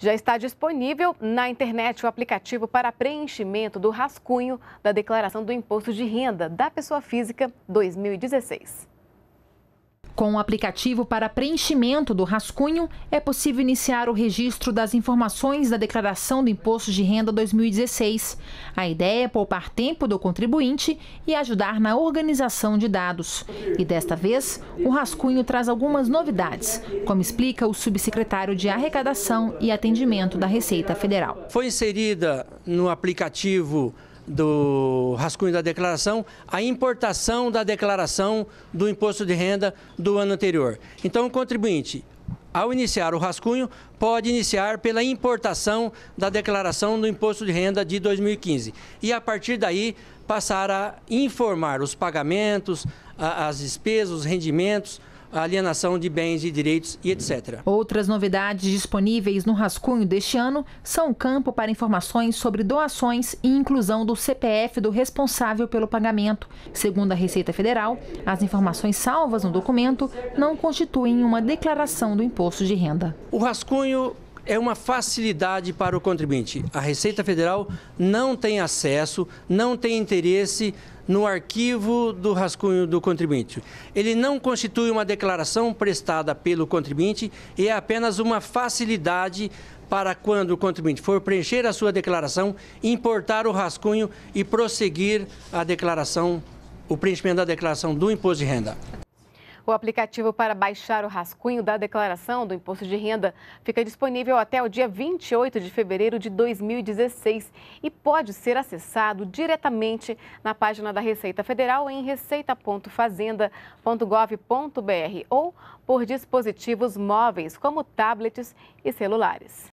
Já está disponível na internet o aplicativo para preenchimento do rascunho da declaração do imposto de renda da pessoa física 2016. Com o aplicativo para preenchimento do rascunho, é possível iniciar o registro das informações da declaração do Imposto de Renda 2016. A ideia é poupar tempo do contribuinte e ajudar na organização de dados. E desta vez, o rascunho traz algumas novidades, como explica o subsecretário de Arrecadação e Atendimento da Receita Federal. Foi inserida no aplicativo do rascunho da declaração a importação da declaração do imposto de renda do ano anterior. Então, o contribuinte, ao iniciar o rascunho, pode iniciar pela importação da declaração do imposto de renda de 2015 e, a partir daí, passar a informar os pagamentos, as despesas, os rendimentos, alienação de bens e direitos e etc. Outras novidades disponíveis no rascunho deste ano são o campo para informações sobre doações e inclusão do CPF do responsável pelo pagamento. Segundo a Receita Federal, as informações salvas no documento não constituem uma declaração do imposto de renda. O rascunho é uma facilidade para o contribuinte. A Receita Federal não tem acesso, não tem interesse no arquivo do rascunho do contribuinte. Ele não constitui uma declaração prestada pelo contribuinte e é apenas uma facilidade para quando o contribuinte for preencher a sua declaração, importar o rascunho e prosseguir a declaração, o preenchimento da declaração do imposto de renda. O aplicativo para baixar o rascunho da declaração do imposto de renda fica disponível até o dia 28 de fevereiro de 2016 e pode ser acessado diretamente na página da Receita Federal em receita.fazenda.gov.br ou por dispositivos móveis como tablets e celulares.